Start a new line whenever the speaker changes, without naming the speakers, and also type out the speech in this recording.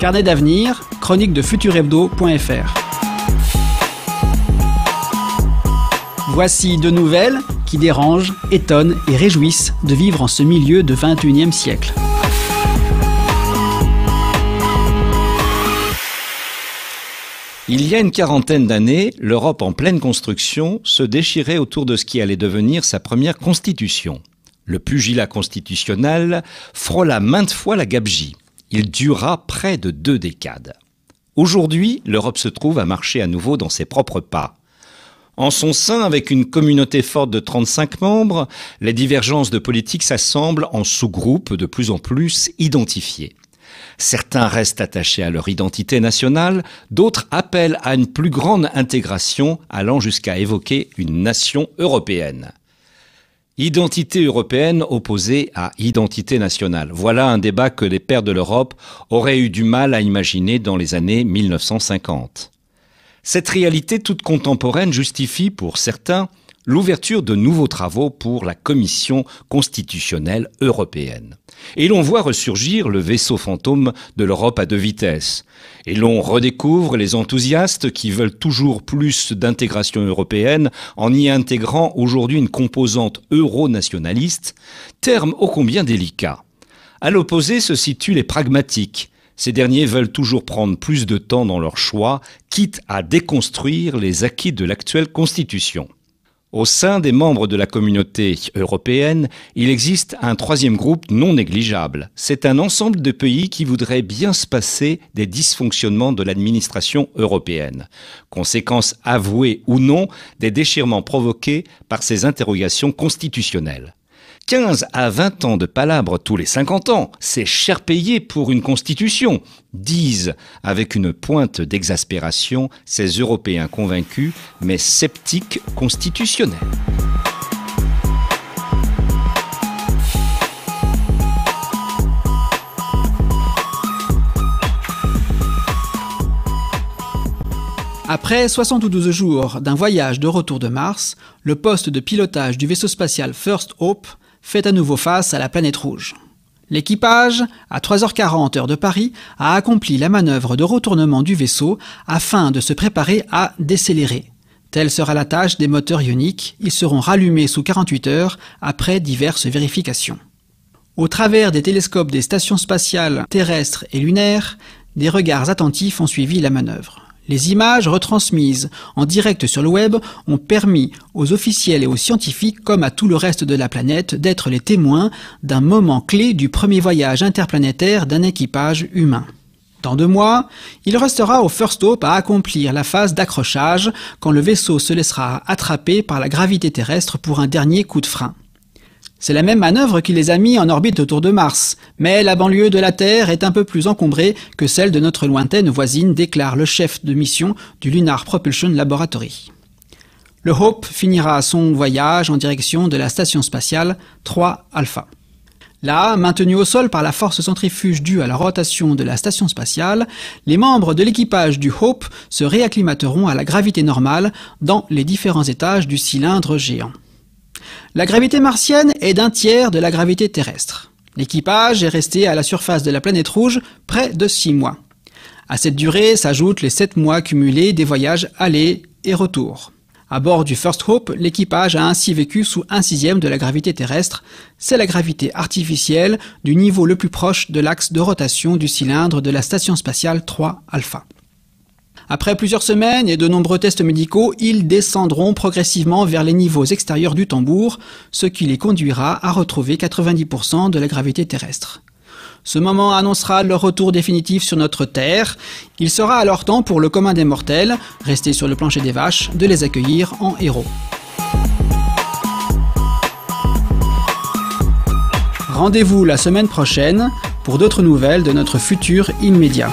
Carnet d'avenir, chronique de futurhebdo.fr. Voici deux nouvelles qui dérangent, étonnent et réjouissent de vivre en ce milieu de 21e siècle.
Il y a une quarantaine d'années, l'Europe en pleine construction se déchirait autour de ce qui allait devenir sa première constitution. Le pugilat constitutionnel frôla maintes fois la gabegie. Il dura près de deux décades. Aujourd'hui, l'Europe se trouve à marcher à nouveau dans ses propres pas. En son sein, avec une communauté forte de 35 membres, les divergences de politique s'assemblent en sous-groupes de plus en plus identifiés. Certains restent attachés à leur identité nationale, d'autres appellent à une plus grande intégration allant jusqu'à évoquer une nation européenne. Identité européenne opposée à identité nationale. Voilà un débat que les pères de l'Europe auraient eu du mal à imaginer dans les années 1950. Cette réalité toute contemporaine justifie, pour certains, l'ouverture de nouveaux travaux pour la Commission constitutionnelle européenne. Et l'on voit ressurgir le vaisseau fantôme de l'Europe à deux vitesses. Et l'on redécouvre les enthousiastes qui veulent toujours plus d'intégration européenne en y intégrant aujourd'hui une composante euro-nationaliste, terme ô combien délicat. À l'opposé se situent les pragmatiques. Ces derniers veulent toujours prendre plus de temps dans leurs choix, quitte à déconstruire les acquis de l'actuelle Constitution. Au sein des membres de la communauté européenne, il existe un troisième groupe non négligeable. C'est un ensemble de pays qui voudraient bien se passer des dysfonctionnements de l'administration européenne, conséquence avouée ou non des déchirements provoqués par ces interrogations constitutionnelles. 15 à 20 ans de palabres tous les 50 ans, c'est cher payé pour une constitution, disent avec une pointe d'exaspération ces Européens convaincus mais sceptiques constitutionnels.
Après 72 jours d'un voyage de retour de Mars, le poste de pilotage du vaisseau spatial First Hope fait à nouveau face à la planète rouge. L'équipage, à 3h40 heure de Paris, a accompli la manœuvre de retournement du vaisseau afin de se préparer à décélérer. Telle sera la tâche des moteurs ioniques, ils seront rallumés sous 48 heures après diverses vérifications. Au travers des télescopes des stations spatiales terrestres et lunaires, des regards attentifs ont suivi la manœuvre. Les images retransmises en direct sur le web ont permis aux officiels et aux scientifiques, comme à tout le reste de la planète, d'être les témoins d'un moment clé du premier voyage interplanétaire d'un équipage humain. Dans deux mois, il restera au First Hope à accomplir la phase d'accrochage quand le vaisseau se laissera attraper par la gravité terrestre pour un dernier coup de frein. C'est la même manœuvre qui les a mis en orbite autour de Mars, mais la banlieue de la Terre est un peu plus encombrée que celle de notre lointaine voisine, déclare le chef de mission du Lunar Propulsion Laboratory. Le Hope finira son voyage en direction de la station spatiale 3 Alpha. Là, maintenu au sol par la force centrifuge due à la rotation de la station spatiale, les membres de l'équipage du Hope se réacclimateront à la gravité normale dans les différents étages du cylindre géant. La gravité martienne est d'un tiers de la gravité terrestre. L'équipage est resté à la surface de la planète rouge près de six mois. À cette durée s'ajoutent les sept mois cumulés des voyages aller et retour. À bord du First Hope, l'équipage a ainsi vécu sous un sixième de la gravité terrestre. C'est la gravité artificielle du niveau le plus proche de l'axe de rotation du cylindre de la station spatiale 3 Alpha. Après plusieurs semaines et de nombreux tests médicaux, ils descendront progressivement vers les niveaux extérieurs du tambour, ce qui les conduira à retrouver 90% de la gravité terrestre. Ce moment annoncera leur retour définitif sur notre Terre. Il sera alors temps pour le commun des mortels, restés sur le plancher des vaches, de les accueillir en héros. Rendez-vous la semaine prochaine pour d'autres nouvelles de notre futur immédiat.